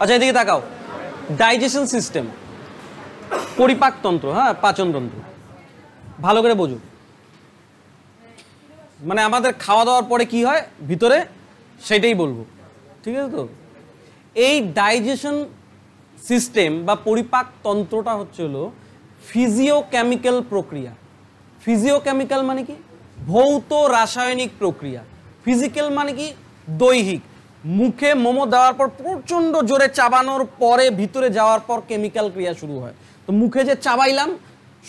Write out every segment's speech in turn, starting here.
আচ্ছা এদিকে তাকাও ডাইজেশন সিস্টেম পরিপাকতন্ত্র হ্যাঁ পাচনতন্ত্র ভালো করে বোঝো মানে আমাদের খাওয়া দাওয়ার পরে কি হয় ভিতরে সেটাই বলবো ঠিক আছে তো এই ডাইজেশন সিস্টেম বা পরিপাক তন্ত্রটা হচ্ছে হলো ফিজিওকেমিক্যাল প্রক্রিয়া ফিজিওকেমিক্যাল মানে কি ভৌত রাসায়নিক প্রক্রিয়া ফিজিক্যাল মানে কি দৈহিক মুখে মোমো দেওয়ার পর প্রচণ্ড জোরে চাবানোর পরে ভিতরে যাওয়ার পর কেমিক্যাল ক্রিয়া শুরু হয় তো মুখে যে চাবাইলাম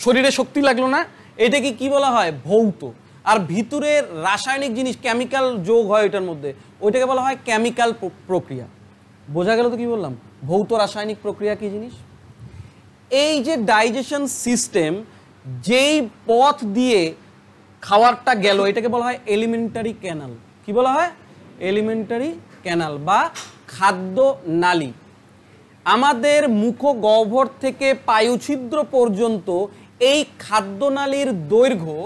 শরীরে শক্তি লাগলো না এটাকে কি বলা হয় ভৌত আর ভিতরে রাসায়নিক জিনিস কেমিক্যাল যোগ হয় এটার মধ্যে ওইটাকে বলা হয় কেমিক্যাল প্রক্রিয়া বোঝা গেল তো কি বললাম ভৌত রাসায়নিক প্রক্রিয়া কি জিনিস এই যে ডাইজেশন সিস্টেম যেই পথ দিয়ে খাওয়ারটা গেল এটাকে বলা হয় এলিমেন্টারি ক্যানাল কি বলা হয় এলিমেন্টারি ক্যানাল বা খাদ্য নালী আমাদের মুখগহ্বর থেকে পায়ুছিদ্র পর্যন্ত এই খাদ্যনালির দৈর্ঘ্য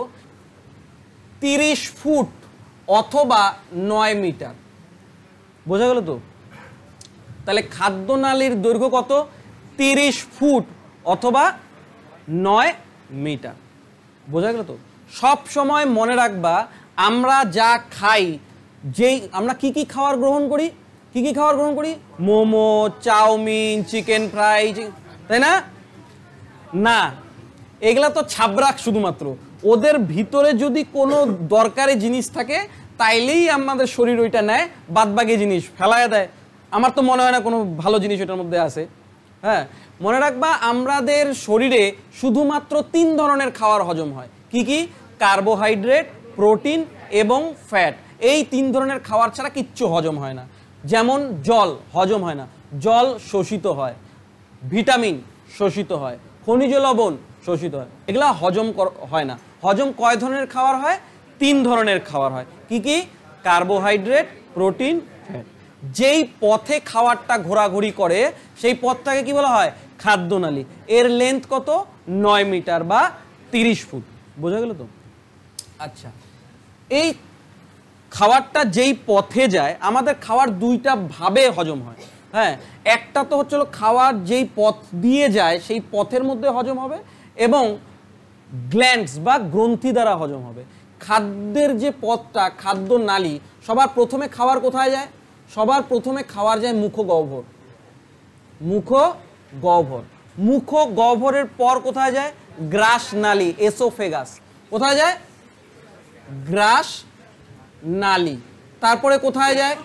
তিরিশ ফুট অথবা নয় মিটার বোঝা গেল তো তাহলে খাদ্যনালির দৈর্ঘ্য কত তিরিশ ফুট অথবা নয় মিটার বোঝা গেল তো সব সময় মনে রাখবা আমরা যা খাই যেই আমরা কি কি খাবার গ্রহণ করি কি কি খাবার গ্রহণ করি মোমো চাউমিন চিকেন ফ্রাই তাই না না এগুলা তো ছাবরাক শুধুমাত্র ওদের ভিতরে যদি কোনো দরকারি জিনিস থাকে তাইলেই আমাদের শরীর ওইটা নেয় বাদবাকি জিনিস ফেলায় দেয় আমার তো মনে হয় না কোনো ভালো জিনিস ওটার মধ্যে আছে হ্যাঁ মনে রাখবা আমাদের শরীরে শুধুমাত্র তিন ধরনের খাওয়ার হজম হয় কি কি কার্বোহাইড্রেট প্রোটিন এবং ফ্যাট এই তিন ধরনের খাবার ছাড়া কিচ্ছু হজম হয় না যেমন জল হজম হয় না জল শোষিত হয় ভিটামিন শোষিত হয় খনিজ লবণ শোষিত হয় এগুলা হজম হয় না হজম কয় ধরনের খাবার হয় তিন ধরনের খাবার হয় কি কি কার্বোহাইড্রেট প্রোটিন ফ্যাট যেই পথে খাবারটা ঘোরাঘুরি করে সেই পথটাকে কি বলা হয় খাদ্যনালী এর লেন্থ কত নয় মিটার বা তিরিশ ফুট বোঝা গেল তো আচ্ছা এই খাওয়ারটা যেই পথে যায় আমাদের খাওয়ার দুইটা ভাবে হজম হয় হ্যাঁ একটা তো হচ্ছে খাওয়ার যেই পথ দিয়ে যায় সেই পথের মধ্যে হজম হবে এবং গ্ল্যান্ডস বা গ্রন্থি দ্বারা হজম হবে খাদ্যের যে পথটা খাদ্য নালী সবার প্রথমে খাওয়ার কোথায় যায় সবার প্রথমে খাওয়ার যায় মুখ গহ্বর মুখ গহ্বর মুখ গহ্বরের পর কোথায় যায় গ্রাস নালী এসোফেগাস কোথায় যায় গ্রাস নালি তারপরে কোথায় যায়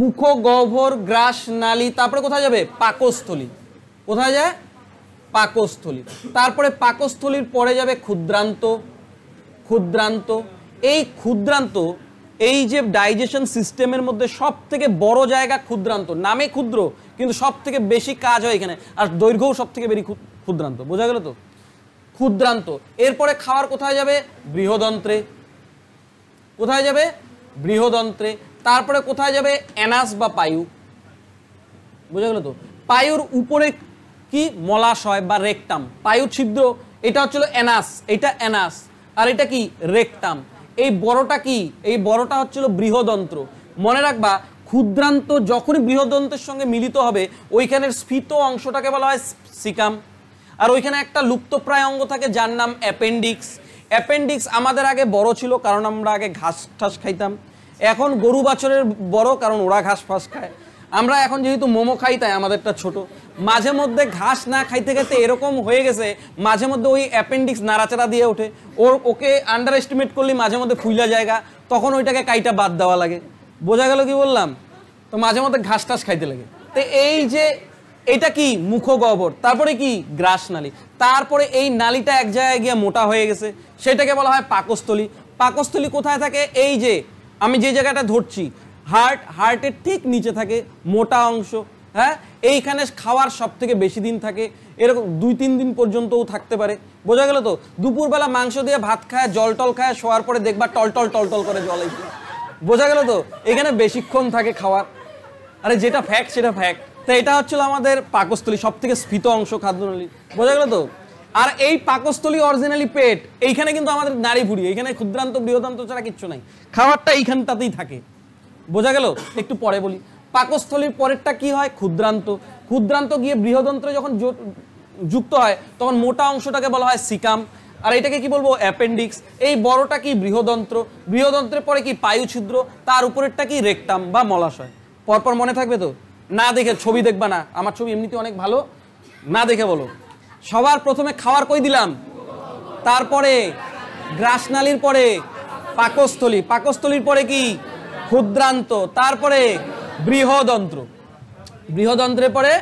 মুখ গহ্বর গ্রাস নালি তারপরে কোথায় যাবে পাকস্থলী কোথায় যায় পাকস্থলী তারপরে পাকস্থলীর পরে যাবে ক্ষুদ্রান্ত ক্ষুদ্রান্ত এই ক্ষুদ্রান্ত এই যে ডাইজেশন সিস্টেমের মধ্যে সব থেকে বড় জায়গা ক্ষুদ্রান্ত নামে ক্ষুদ্র কিন্তু সব থেকে বেশি কাজ হয় এখানে আর দৈর্ঘ্যও সব থেকে বেরি ক্ষুদ্রান্ত বোঝা গেল তো ক্ষুদ্রান্ত এরপরে খাওয়ার কোথায় যাবে বৃহদন্ত্রে কোথায় যাবে বৃহদন্ত্রে তারপরে কোথায় যাবে অ্যানাস বা পায়ু বোঝা গেল তো পায়ুর উপরে কি মলাশয় বা রেকটাম পায়ু ছিদ্র এটা হচ্ছিল অ্যানাস এটা অ্যানাস আর এটা কি রেকটাম এই বড়টা কি এই বড়টা হচ্ছিল বৃহদন্ত্র মনে রাখবা ক্ষুদ্রান্ত যখনই বৃহদন্ত্রের সঙ্গে মিলিত হবে ওইখানের স্ফীত অংশটাকে বলা হয় সিকাম আর ওইখানে একটা লুপ্তপ্রায় অঙ্গ থাকে যার নাম অ্যাপেন্ডিক্স অ্যাপেন্ডিক্স আমাদের আগে বড় ছিল কারণ আমরা আগে ঘাস ঠাস খাইতাম এখন গরু বাছরের বড় কারণ ওরা ঘাস ফাঁস খায় আমরা এখন যেহেতু মোমো খাই তাই আমাদেরটা ছোট মাঝে মধ্যে ঘাস না খাইতে খাইতে এরকম হয়ে গেছে মাঝে মধ্যে ওই অ্যাপেন্ডিক্স নাড়াচাড়া দিয়ে ওঠে ওর ওকে আন্ডার এস্টিমেট করলে মাঝে মধ্যে ফুইলা জায়গা তখন ওইটাকে কাইটা বাদ দেওয়া লাগে বোঝা গেল কি বললাম তো মাঝে মধ্যে ঘাস টাস খাইতে লাগে তো এই যে এটা কি মুখগহ্বর তারপরে কি গ্রাস নালী তারপরে এই নালীটা এক জায়গায় গিয়ে মোটা হয়ে গেছে সেটাকে বলা হয় পাকস্থলী পাকস্থলী কোথায় থাকে এই যে আমি যে জায়গাটা ধরছি হার্ট হার্টের ঠিক নিচে থাকে মোটা অংশ হ্যাঁ এইখানে খাওয়ার সব থেকে বেশি দিন থাকে এরকম দুই তিন দিন পর্যন্তও থাকতে পারে বোঝা গেল তো দুপুরবেলা মাংস দিয়ে ভাত খায় জল টল খায় শোয়ার পরে দেখবা টলটল টলটল করে জল বোঝা গেল তো এখানে বেশিক্ষণ থাকে খাওয়ার আরে যেটা ফ্যাক্ট সেটা ফ্যাক্ট তো এটা হচ্ছিল আমাদের পাকস্থলী সব থেকে স্ফীত অংশ খাদ্যনলী বোঝা গেল তো আর এই পাকস্থলী অরিজিনালি পেট এইখানে কিন্তু আমাদের নাড়ি ভুড়ি এইখানে ক্ষুদ্রান্ত বৃহদান্ত ছাড়া কিচ্ছু নাই খাবারটা এইখানটাতেই থাকে বোঝা গেল একটু পরে বলি পাকস্থলীর পরেরটা কি হয় ক্ষুদ্রান্ত ক্ষুদ্রান্ত গিয়ে বৃহদন্ত্র যখন যুক্ত হয় তখন মোটা অংশটাকে বলা হয় সিকাম আর এটাকে কি বলবো অ্যাপেন্ডিক্স এই বড়টা কি বৃহদন্ত্র বৃহদন্ত্রের পরে কি পায়ু ছিদ্র তার উপরেরটা কি রেকটাম বা মলাশয় পরপর মনে থাকবে তো না দেখে ছবি দেখবা না আমার ছবি এমনিতে অনেক ভালো না দেখে বলো সবার প্রথমে খাওয়ার কই দিলাম তারপরে গ্রাসনালির পরে পাকস্থলী পাকস্থলীর পরে কি ক্ষুদ্রান্ত তারপরে বৃহদন্ত্র বৃহদন্ত্রের পরে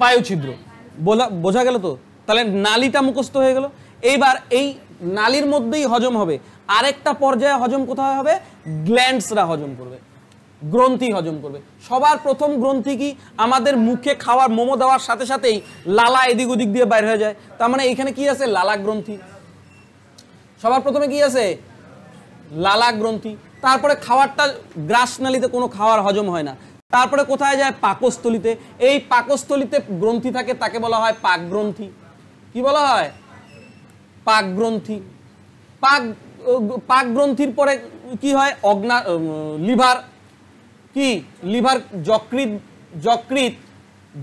পায়ুছিদ্র বোঝা বোঝা গেল তো তাহলে নালিটা মুখস্থ হয়ে গেল এইবার এই নালির মধ্যেই হজম হবে আরেকটা পর্যায়ে হজম কোথায় হবে গ্ল্যান্ডসরা হজম করবে গ্রন্থি হজম করবে সবার প্রথম গ্রন্থি কি আমাদের মুখে খাওয়ার মোমো দেওয়ার সাথে সাথেই লালা এদিক ওদিক দিয়ে বাইর হয়ে যায় তার মানে এখানে কি আছে লালা গ্রন্থি সবার প্রথমে কি আছে লালা গ্রন্থি তারপরে খাওয়ারটা গ্রাসনালিতে কোনো খাওয়ার হজম হয় না তারপরে কোথায় যায় পাকস্থলিতে এই পাকস্থলিতে গ্রন্থি থাকে তাকে বলা হয় পাক গ্রন্থি কি বলা হয় পাক গ্রন্থি পাক পাক গ্রন্থির পরে কি হয় অগ্না লিভার কি লিভার যকৃত যকৃত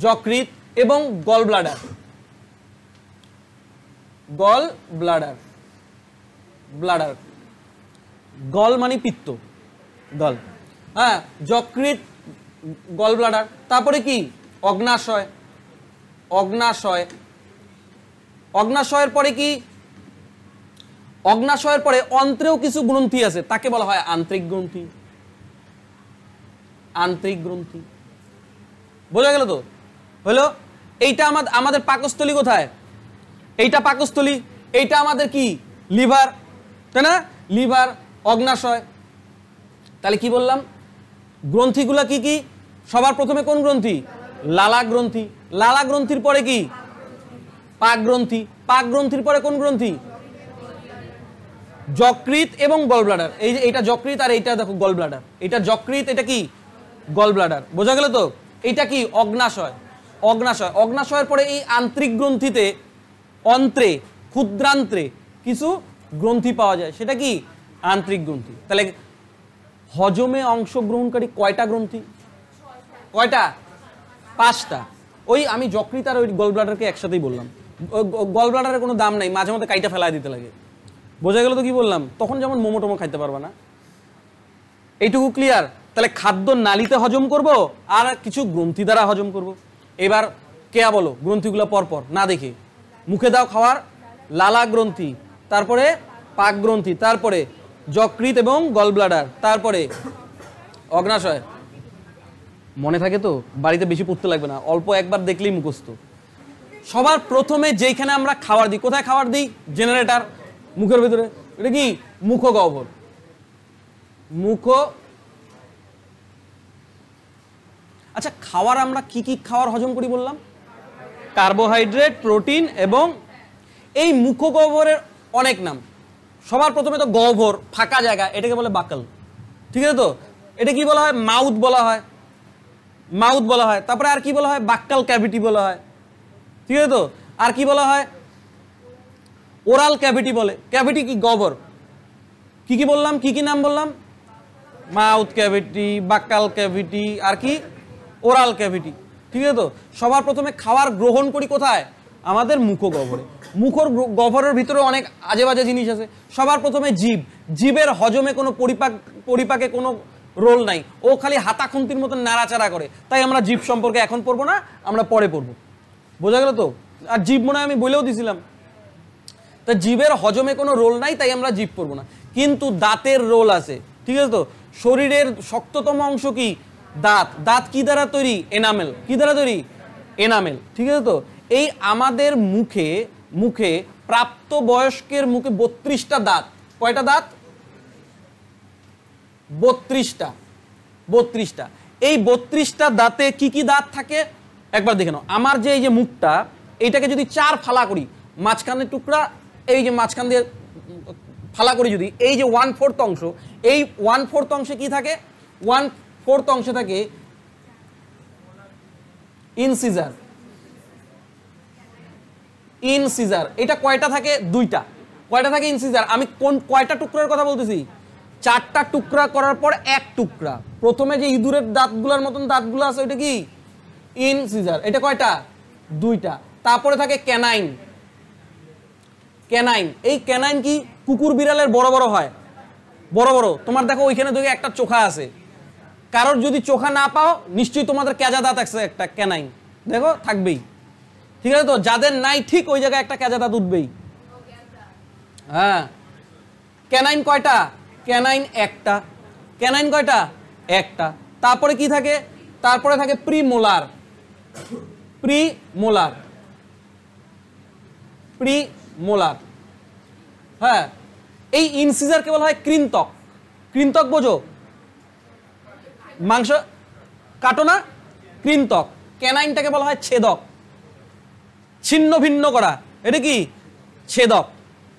যকৃত এবং gall bladder gall bladder bladder gall মানে পিত্ত গল হ্যাঁ যকৃত গল ব্লাডার তারপরে কি অগ্নাশয় অগ্নাশয় অগ্নাশয়ের পরে কি অগ্নাশয়ের পরে অন্ত্রেও কিছু গ্রন্থি আছে তাকে বলা হয় আন্তরিক গ্রন্থি আন্তরিক গ্রন্থি বোঝা গেল তো হলো এইটা আমাদের আমাদের পাকস্থলী কোথায় এইটা পাকস্থলী এইটা আমাদের কি লিভার তাই না লিভার অগ্নাশয় তাহলে কি বললাম গ্রন্থিগুলো কি কি সবার প্রথমে কোন গ্রন্থি লালা গ্রন্থি লালা গ্রন্থির পরে কি পাক গ্রন্থি পাক গ্রন্থির পরে কোন গ্রন্থি যকৃত এবং গল ব্লাডার এই যে এটা যকৃত আর এইটা দেখো গল ব্লাডার এটা যকৃত এটা কি গল ব্লাডার বোঝা গেল তো এটা কি অগ্নাশয় অগ্নাশয় অগ্নাশয়ের পরে এই আন্তরিক গ্রন্থিতে অন্ত্রে ক্ষুদ্রান্ত্রে কিছু গ্রন্থি পাওয়া যায় সেটা কি আন্তরিক গ্রন্থি তাহলে হজমে অংশগ্রহণকারী কয়টা গ্রন্থি কয়টা পাঁচটা ওই আমি যকৃত ওই গল ব্লাডারকে একসাথেই বললাম গল ব্লাডারের কোনো দাম নাই মাঝে মধ্যে কাইটা ফেলায় দিতে লাগে বোঝা গেল তো কি বললাম তখন যেমন মোমো টোমো খাইতে পারবা না এইটুকু ক্লিয়ার তাহলে খাদ্য নালিতে হজম করব আর কিছু গ্রন্থি দ্বারা হজম করব। এবার কেয়া বলো গ্রন্থিগুলো পরপর না দেখে মুখে দাও খাওয়ার লালা গ্রন্থি তারপরে পাক গ্রন্থি তারপরে যকৃত এবং গলব্লাডার তারপরে অগ্নাশয় মনে থাকে তো বাড়িতে বেশি পড়তে লাগবে না অল্প একবার দেখলেই মুখস্থ সবার প্রথমে যেইখানে আমরা খাবার দিই কোথায় খাবার দিই জেনারেটার মুখের ভিতরে এটা কি মুখ গহ্বর মুখ আচ্ছা খাওয়ার আমরা কি কি খাওয়ার হজম করি বললাম কার্বোহাইড্রেট প্রোটিন এবং এই মুখগহ্বরের অনেক নাম সবার প্রথমে তো গহ্বর ফাঁকা জায়গা এটাকে বলে বাকল ঠিক আছে তো এটা কি বলা হয় মাউথ বলা হয় মাউথ বলা হয় তারপরে আর কি বলা হয় বাক্কাল ক্যাভিটি বলা হয় ঠিক আছে তো আর কি বলা হয় ওরাল ক্যাভিটি বলে ক্যাভিটি কি গবর কি কি বললাম কি কি নাম বললাম মাউথ ক্যাভিটি বাক্কাল ক্যাভিটি আর কি ওরাল ক্যাভিটি ঠিক আছে তো সবার প্রথমে খাবার গ্রহণ করি কোথায় আমাদের মুখগহ্বরে মুখর গহ্বরের ভিতরে অনেক আজে বাজে জিনিস আছে সবার প্রথমে জীব জীবের হজমে কোনো পরিপাক পরিপাকে কোনো রোল নাই ও খালি হাতাখুন্তির মতন নাড়াচাড়া করে তাই আমরা জীব সম্পর্কে এখন পড়বো না আমরা পরে পড়বো বোঝা গেল তো আর জীব মনে আমি বলেও দিছিলাম তা জীবের হজমে কোনো রোল নাই তাই আমরা জীব পড়বো না কিন্তু দাঁতের রোল আছে ঠিক আছে তো শরীরের শক্ততম অংশ কি দাঁত দাঁত কি দ্বারা তৈরি এনামেল কি দ্বারা তৈরি এনামেল ঠিক আছে তো এই আমাদের মুখে মুখে প্রাপ্ত বয়স্কের মুখে বত্রিশটা দাঁত কয়টা দাঁত বত্রিশটা বত্রিশটা এই বত্রিশটা দাঁতে কি কি দাঁত থাকে একবার দেখে নাও আমার যে এই যে মুখটা এইটাকে যদি চার ফালা করি মাঝখানের টুকরা এই যে মাঝখান দিয়ে ফালা করি যদি এই যে ওয়ান ফোর্থ অংশ এই ওয়ান ফোর্থ অংশে কি থাকে ওয়ান ফোর্থ অংশে থাকে ইনসিজার ইনসিজার এটা কয়টা থাকে দুইটা কয়টা থাকে ইনসিজার আমি কোন কয়টা টুকরার কথা বলতেছি চারটা টুকরা করার পর এক টুকরা প্রথমে যে ইঁদুরের দাঁতগুলোর মতন দাঁতগুলো আছে ওইটা কি ইনসিজার এটা কয়টা দুইটা তারপরে থাকে ক্যানাইন ক্যানাইন এই ক্যানাইন কি কুকুর বিড়ালের বড় বড় হয় বড় বড় তোমার দেখো ওইখানে দেখে একটা চোখা আছে কারোর যদি চোখা না পাও নিশ্চয়ই তোমাদের ক্যাজা দাঁত আছে একটা ক্যানাই দেখো থাকবেই ঠিক আছে তো যাদের নাই ঠিক ওই জায়গায় একটা ক্যাজা দাঁত উঠবেই হ্যাঁ ক্যানাইন কয়টা ক্যানাইন একটা ক্যানাইন কয়টা একটা তারপরে কি থাকে তারপরে থাকে প্রিমোলার প্রিমোলার মোলার হ্যাঁ এই ইনসিজার কেবল হয় কৃন্তক কৃন্তক বোঝো মাংস কাটো না কৃন্তক ক্যানাইনটাকে বলা হয় ছেদক ছিন্ন ভিন্ন করা এটা কি ছেদক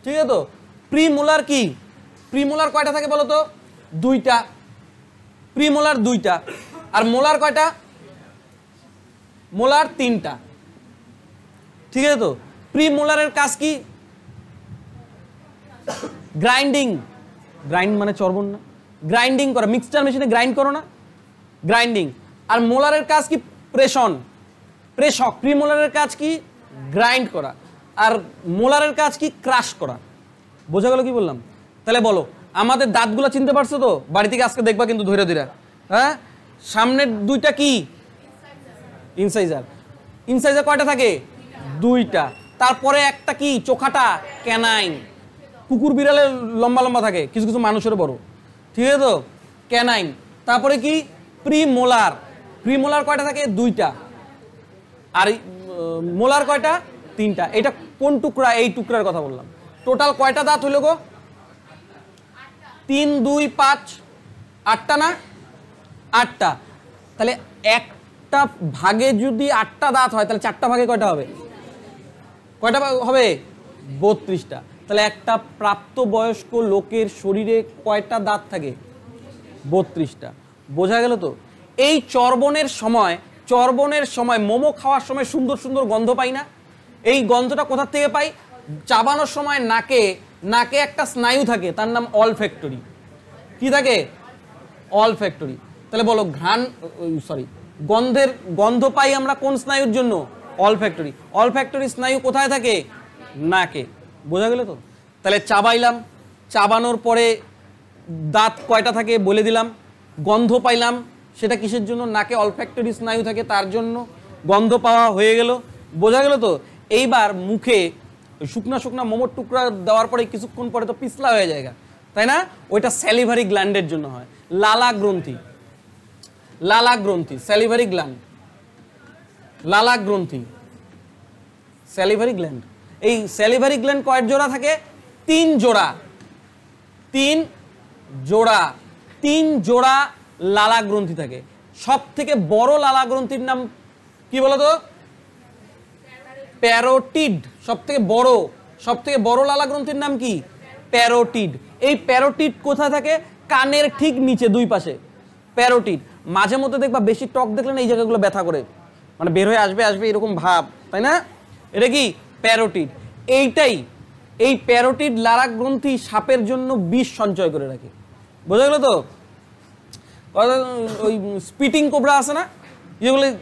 ঠিক আছে তো প্রিমোলার কি প্রিমোলার কয়টা থাকে বলো তো দুইটা প্রিমোলার দুইটা আর মোলার কয়টা মোলার তিনটা ঠিক আছে তো প্রিমোলারের কাজ কি গ্রাইন্ডিং গ্রাইন্ড মানে চর্বণ না গ্রাইন্ডিং করা মিক্সচার মেশিনে গ্রাইন্ড করো না গ্রাইন্ডিং আর মোলারের কাজ কি প্রেশন প্রেশক প্রিমোলারের কাজ কি গ্রাইন্ড করা আর মোলারের কাজ কি ক্রাশ করা বোঝা গেল কি বললাম তাহলে বলো আমাদের দাঁতগুলো চিনতে পারছো তো বাড়ি থেকে আজকে দেখবা কিন্তু ধীরে ধীরে হ্যাঁ সামনের দুইটা কি ইনসাইজার ইনসাইজার কয়টা থাকে দুইটা তারপরে একটা কি চোখাটা ক্যানাইন কুকুর বিড়ালে লম্বা লম্বা থাকে কিছু কিছু মানুষের বড় ঠিক আছে তো ক্যানাইন তারপরে কি প্রিমোলার প্রিমোলার কয়টা থাকে দুইটা আর মোলার কয়টা তিনটা এটা কোন টুকরা এই টুকরার কথা বললাম টোটাল কয়টা দাঁত হলো গো তিন দুই পাঁচ আটটা না আটটা তাহলে একটা ভাগে যদি আটটা দাঁত হয় তাহলে চারটা ভাগে কয়টা হবে কয়টা হবে বত্রিশটা তাহলে একটা প্রাপ্তবয়স্ক লোকের শরীরে কয়টা দাঁত থাকে বত্রিশটা বোঝা গেল তো এই চর্বণের সময় চর্বণের সময় মোমো খাওয়ার সময় সুন্দর সুন্দর গন্ধ পাই না এই গন্ধটা কোথার থেকে পাই চাবানোর সময় নাকে নাকে একটা স্নায়ু থাকে তার নাম অল ফ্যাক্টরি কি থাকে অল ফ্যাক্টরি তাহলে বলো ঘ্রাণ সরি গন্ধের গন্ধ পাই আমরা কোন স্নায়ুর জন্য অল ফ্যাক্টরি অল ফ্যাক্টরি স্নায়ু কোথায় থাকে নাকে বোঝা গেল তো তাহলে চাবাইলাম চাবানোর পরে দাঁত কয়টা থাকে বলে দিলাম গন্ধ পাইলাম সেটা কিসের জন্য নাকে অলফ্যাক্টরি স্নায়ু থাকে তার জন্য গন্ধ পাওয়া হয়ে গেল বোঝা গেল তো এইবার মুখে শুকনা শুকনা মোমোর টুকরা দেওয়ার পরে কিছুক্ষণ পরে তো পিছলা হয়ে যায় তাই না ওইটা স্যালিভারি গ্ল্যান্ডের জন্য হয় লালা গ্রন্থি লালা গ্রন্থি স্যালিভারি গ্ল্যান্ড লালা গ্রন্থি স্যালিভারি গ্ল্যান্ড এই স্যালিভারি গ্ল্যান্ড কয়েক জোড়া থাকে তিন জোড়া তিন জোড়া তিন জোড়া লালা গ্রন্থি থাকে সব থেকে বড় লালা গ্রন্থির নাম কি বলতো প্যারোটিড সব থেকে বড় সব থেকে বড় লালা গ্রন্থির নাম কি প্যারোটিড এই প্যারোটিড কোথায় থাকে কানের ঠিক নিচে দুই পাশে প্যারোটিড মাঝে মধ্যে দেখবা বেশি টক দেখলে না এই জায়গাগুলো ব্যথা করে মানে বের হয়ে আসবে আসবে এরকম ভাব তাই না এটা কি প্যারোটিড এইটাই এই প্যারোটিড লালা গ্রন্থি সাপের জন্য বিষ সঞ্চয় করে রাখে বোঝা গেলো তো ওই স্পিটিং কোবরা আছে না যেগুলো ইয়ে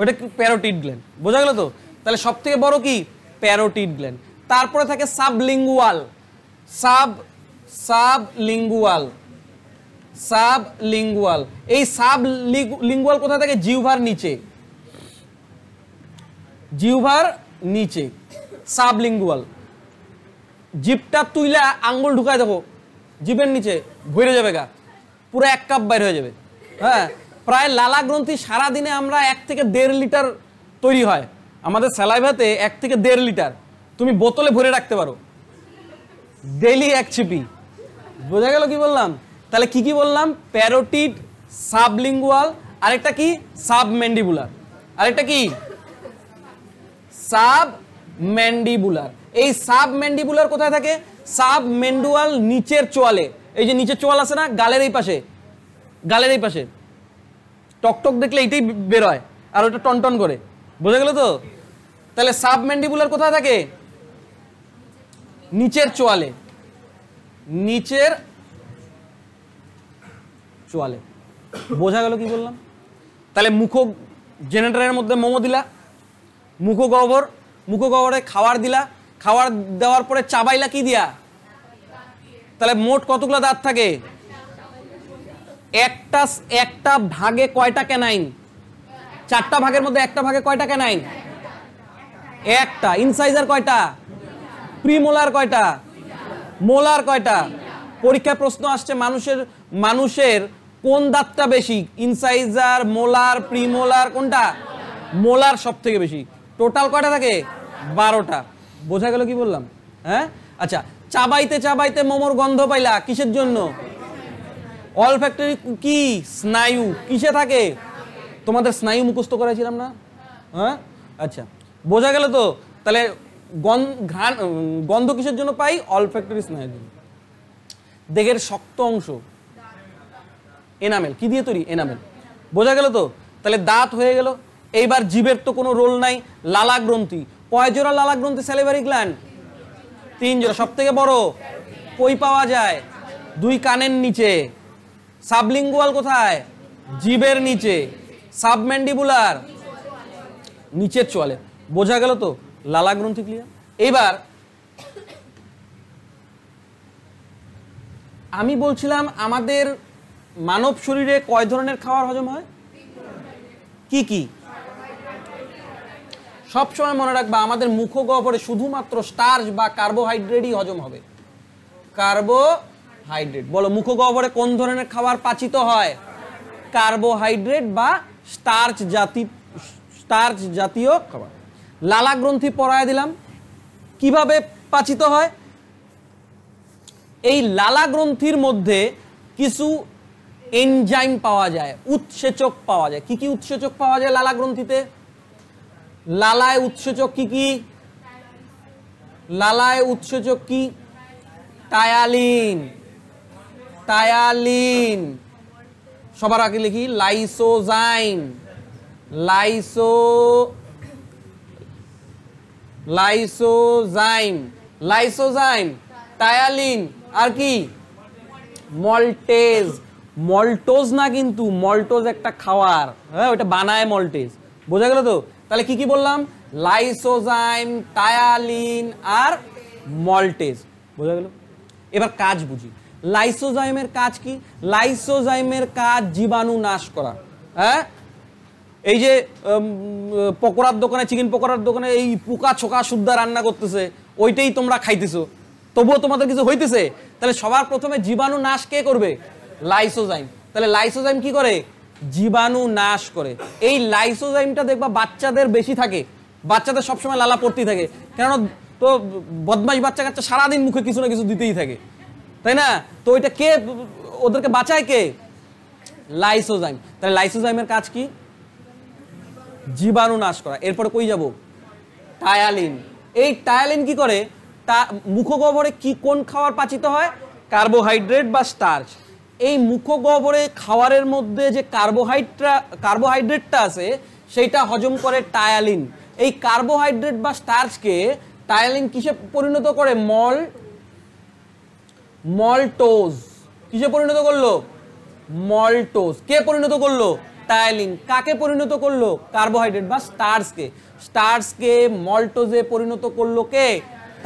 ওটা কি প্যারোটিড গ্ল্যান্ড বোঝা গেল তো তাহলে সব থেকে বড় কি প্যারোটিড গ্ল্যান্ড তারপরে থাকে সাবলিঙ্গুয়াল সাব সাবলিঙ্গুয়াল সাবলিঙ্গুয়াল এই সাব লিঙ্গুয়াল কোথায় থাকে জিউভার নিচে জিউভার নিচে সাবলিঙ্গুয়াল জিপটা তুইলা আঙ্গুল ঢুকায় দেবো জীবের নিচে ভরে যাবে গা পুরো এক কাপ বাইর হয়ে যাবে হ্যাঁ প্রায় লালা গ্রন্থি সারাদিনে আমরা এক থেকে দেড় লিটার তৈরি হয় আমাদের স্যালাইভাতে এক থেকে দেড় লিটার তুমি বোতলে ভরে রাখতে পারো ডেলি এক ছিপি বোঝা গেল কি বললাম তাহলে কি কি বললাম প্যারোটিড সাবলিঙ্গুয়াল আরেকটা কি সাব ম্যান্ডিবুলার আরেকটা কি সাব ম্যান্ডিবুলার এই সাব ম্যান্ডিবুলার কোথায় থাকে সাব মেন্ডুয়াল নিচের চোয়ালে এই যে নিচের চোয়াল আছে না গালের এই পাশে গালের এই পাশে টকটক দেখলে এইটাই বেরোয় আর ওটা টনটন করে বোঝা গেল তো তাহলে সাব ম্যান্ডিবুলার কোথায় থাকে নিচের চোয়ালে নিচের চোয়ালে বোঝা গেল কি বললাম তাহলে মুখ জেনারেটরের মধ্যে মোমো দিলা মুখ গহ্বর মুখ গহ্বরে খাওয়ার দিলা খাওয়ার দেওয়ার পরে চাবাইলা কি দিয়া তাহলে মোট কতগুলো দাঁত থাকে একটা একটা ভাগে কয়টা কেনাইন চারটা ভাগের মধ্যে একটা ভাগে কয়টা কেনাইন একটা ইনসাইজার কয়টা প্রিমোলার কয়টা মোলার কয়টা পরীক্ষা প্রশ্ন আসছে মানুষের মানুষের কোন দাঁতটা বেশি ইনসাইজার মোলার প্রিমোলার কোনটা মোলার সব থেকে বেশি টোটাল কয়টা থাকে বারোটা বোঝা গেল কি বললাম হ্যাঁ আচ্ছা চাবাইতে চাবাইতে মোমোর গন্ধ পাইলা কিসের জন্য অল ফ্যাক্টরি কি স্নায়ু কিসে থাকে তোমাদের স্নায়ু মুখস্থ করেছিলাম না হ্যাঁ আচ্ছা বোঝা গেল তো তাহলে ঘ্রাণ গন্ধ কিসের জন্য পাই অল ফ্যাক্টরি স্নায়ুর জন্য দেহের শক্ত অংশ এনামেল কি দিয়ে তৈরি এনামেল বোঝা গেল তো তাহলে দাঁত হয়ে গেল এইবার জীবের তো কোনো রোল নাই লালা গ্রন্থি কয় জোড়া লালা গ্রন্থি স্যালিভারি গ্ল্যান্ড তিন জোড়া সব থেকে বড় কই পাওয়া যায় দুই কানের নিচে সাবলিঙ্গুয়াল কোথায় জীবের নিচে সাবম্যান্ডিবুলার নিচের চলে বোঝা গেল তো লালা গ্রন্থি ক্লিয়ার এবার আমি বলছিলাম আমাদের মানব শরীরে কয় ধরনের খাবার হজম হয় কি কি সবসময় মনে রাখবা আমাদের মুখগহ্বরে শুধুমাত্র স্টার্চ বা কার্বোহাইড্রেটই হজম হবে কার্বোহাইড্রেট বলো মুখগহ্বরে কোন ধরনের খাবার পাচিত হয় কার্বোহাইড্রেট বা স্টার্চ জাতি স্টার্চ জাতীয় খাবার লালা গ্রন্থি পড়ায় দিলাম কিভাবে পাচিত হয় এই লালা গ্রন্থির মধ্যে কিছু এনজাইম পাওয়া যায় উৎসেচক পাওয়া যায় কি কি উৎসেচক পাওয়া যায় লালা গ্রন্থিতে লালায় উৎসেচক কি কি লালায় উৎসেচক কি টায়ালিন টায়ালিন সবার আগে লিখি লাইসোজাইন লাইসো লাইসোজাইন লাইসোজাইন টায়ালিন আর কি মল্টেজ মল্টোজ না কিন্তু মল্টোজ একটা খাওয়ার হ্যাঁ ওটা বানায় মল্টেজ বোঝা গেল তো তাহলে কি কি বললাম লাইসোজাইম টায়ালিন আর মল্টেজ বোঝা গেল এবার কাজ বুঝি লাইসোজাইমের কাজ কি লাইসোজাইমের কাজ জীবাণু নাশ করা হ্যাঁ এই যে পকোড়ার দোকানে চিকেন পকোড়ার দোকানে এই পোকা ছোকা সুদ্ধা রান্না করতেছে ওইটাই তোমরা খাইতেছো তবুও তোমাদের কিছু হইতেছে তাহলে সবার প্রথমে জীবাণু নাশ কে করবে লাইসোজাইম তাহলে লাইসোজাইম কি করে জীবাণু নাশ করে এই লাইসোজাইমটা দেখবা বাচ্চাদের বেশি থাকে বাচ্চাদের সবসময় লালা পড়তেই থাকে কেননা তো বদমাস বাচ্চা কাচ্চা সারাদিন মুখে কিছু না কিছু দিতেই থাকে তাই না তো ওইটা কে ওদেরকে বাঁচায় কে লাইসোজাইম তাহলে লাইসোজাইমের কাজ কি জীবাণু নাশ করা এরপরে কই যাব টায়ালিন এই টায়ালিন কি করে তা মুখগহ্বরে কি কোন খাবার পাচিত হয় কার্বোহাইড্রেট বা স্টার্চ এই মুখগহ্বরে খাওয়ারের মধ্যে যে কার্বোহাইড্রা কার্বোহাইড্রেটটা আছে সেইটা হজম করে টায়ালিন এই কার্বোহাইড্রেট বা স্টার্চকে টায়ালিন কিসে পরিণত করে মল মলটোজ কিসে পরিণত করলো মলটোজ কে পরিণত করলো টায়ালিন কাকে পরিণত করলো কার্বোহাইড্রেট বা স্টার্চকে স্টার্চকে মলটোজে পরিণত করলো কে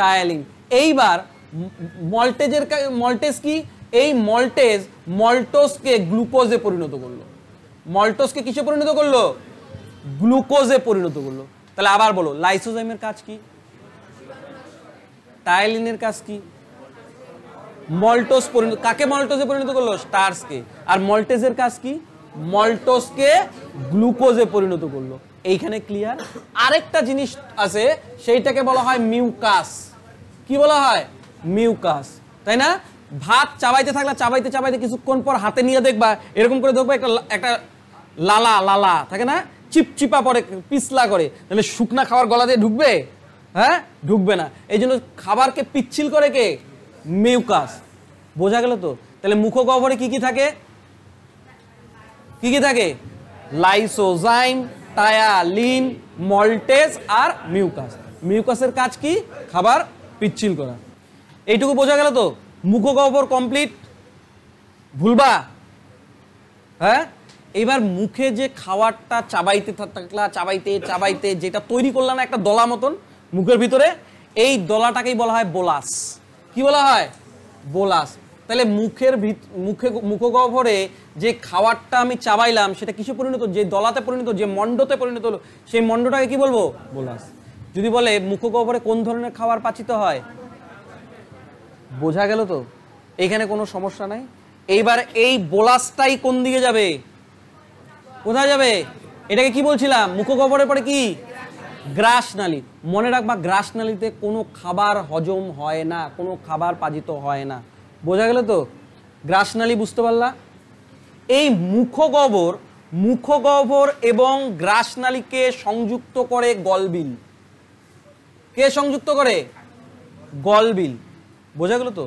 টায়ালিন এইবার মলটেজের মলটেজ কি এই মল্টেজ মল্টোসকে গ্লুকোজে পরিণত করলো মল্টোসকে কিসে পরিণত করলো গ্লুকোজে পরিণত করলো তাহলে আবার বলো লাইসোজাইমের কাজ কি টাইলিনের কাজ কি মল্টোস পরিণত কাকে মল্টোজে পরিণত করলো স্টার্সকে আর মল্টেজের কাজ কি মল্টোসকে গ্লুকোজে পরিণত করলো এইখানে ক্লিয়ার আরেকটা জিনিস আছে সেইটাকে বলা হয় মিউকাস কি বলা হয় মিউকাস তাই না ভাত চাবাইতে থাকলে চাবাইতে চাবাইতে কিছুক্ষণ পর হাতে নিয়ে দেখবা এরকম করে দেখবা একটা একটা লালা লালা থাকে না চিপচিপা পরে পিছলা করে তাহলে শুকনা খাবার গলা দিয়ে ঢুকবে হ্যাঁ ঢুকবে না এই জন্য খাবারকে পিচ্ছিল করে কে মিউকাস বোঝা গেল তো তাহলে মুখগহ্বরে কি কি থাকে কি কি থাকে লাইসোজাইম টায়ালিন মল্টেস আর মিউকাস মিউকাসের কাজ কি খাবার পিচ্ছিল করা এইটুকু বোঝা গেল তো মুখগহ্বর কমপ্লিট ভুলবা হ্যাঁ এবার মুখে যে খাবারটা চাবাইতে থাকলা চাবাইতে চাবাইতে যেটা তৈরি করলাম একটা দলা মতন মুখের ভিতরে এই দলাটাকেই বলা হয় বোলাস কি বলা হয় বোলাস তাহলে মুখের মুখে মুখগহ্বরে যে খাবারটা আমি চাবাইলাম সেটা কিসে পরিণত যে দলাতে পরিণত যে মণ্ডতে পরিণত হলো সেই মণ্ডটাকে কি বলবো বোলাস যদি বলে মুখগহ্বরে কোন ধরনের খাবার পাচিত হয় বোঝা গেল তো এখানে কোনো সমস্যা নাই এইবার এই বোলাসটাই কোন দিকে যাবে কোথায় যাবে এটাকে কি বলছিলাম মুখগহ্বরের পরে কি গ্রাসনালী মনে রাখবা গ্রাসনালীতে কোনো খাবার হজম হয় না কোনো খাবার পাজিত হয় না বোঝা গেল তো গ্রাসনালী বুঝতে পারলা এই মুখগহ্বর মুখগহ্বর এবং গ্রাসনালীকে সংযুক্ত করে গলবিল কে সংযুক্ত করে গলবিল বোঝা গেল তো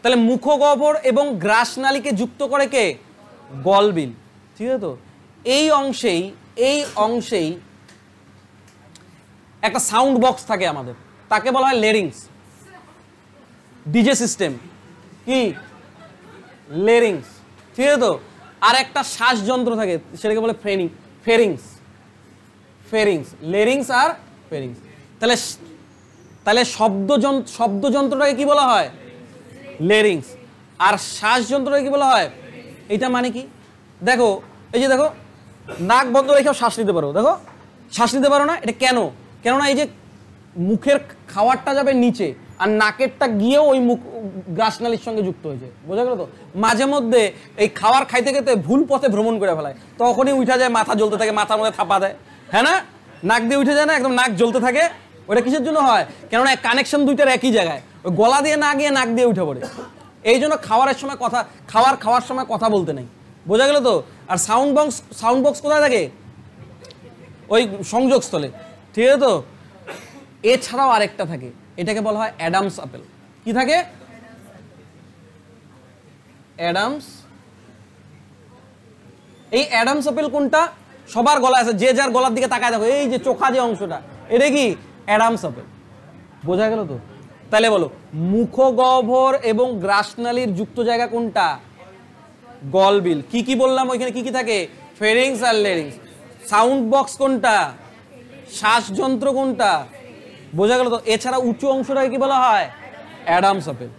তাহলে মুখগহ্বর এবং নালীকে যুক্ত করে কে গলবিল ঠিক আছে তো এই অংশেই এই অংশেই একটা সাউন্ড বক্স থাকে আমাদের তাকে বলা হয় লেরিংস ডিজে সিস্টেম কি লেরিংস ঠিক আছে তো আর একটা শ্বাসযন্ত্র থাকে সেটাকে বলে ফ্রেনিং ফেরিংস ফেরিংস লেরিংস আর ফেরিংস তাহলে তাহলে শব্দ শব্দ শব্দযন্ত্রটাকে কি বলা হয় লেরিংস আর শ্বাস যন্ত্রটাকে কি বলা হয় এটা মানে কি দেখো এই যে দেখো নাক বন্ধ রেখেও শ্বাস নিতে পারো দেখো শ্বাস নিতে পারো না এটা কেন কেননা এই যে মুখের খাওয়ারটা যাবে নিচে আর নাকেরটা গিয়েও ওই মুখ নালির সঙ্গে যুক্ত হয়েছে বোঝা গেল তো মাঝে মধ্যে এই খাওয়ার খাইতে খেতে ভুল পথে ভ্রমণ করে ফেলায় তখনই উঠা যায় মাথা জ্বলতে থাকে মাথার মধ্যে থাপা দেয় হ্যাঁ না নাক দিয়ে উঠে যায় না একদম নাক জ্বলতে থাকে ওটা কিসের জন্য হয় কেননা কানেকশন দুইটার একই জায়গায় ওই গলা দিয়ে না গিয়ে নাক দিয়ে উঠে পড়ে এই জন্য খাওয়ারের সময় কথা খাওয়ার খাওয়ার সময় কথা বলতে নেই বোঝা গেল তো আর সাউন্ড বক্স সাউন্ড বক্স কোথায় থাকে ওই সংযোগস্থলে ঠিক আছে তো এছাড়াও আরেকটা থাকে এটাকে বলা হয় অ্যাডামস আপেল কি থাকে অ্যাডামস এই অ্যাডামস আপেল কোনটা সবার গলা আছে যে যার গলার দিকে তাকায় দেখো এই যে চোখা যে অংশটা এটা কি অ্যাডামস হবে বোঝা গেল তো তাহলে বলো মুখগহ্বর এবং গ্রাসনালির যুক্ত জায়গা কোনটা গলবিল কি কি বললাম ওইখানে কি কি থাকে ফেরিংস আর লেরিংস সাউন্ড বক্স কোনটা শ্বাসযন্ত্র কোনটা বোঝা গেল তো এছাড়া উঁচু অংশটাকে কি বলা হয় অ্যাডামস আপেল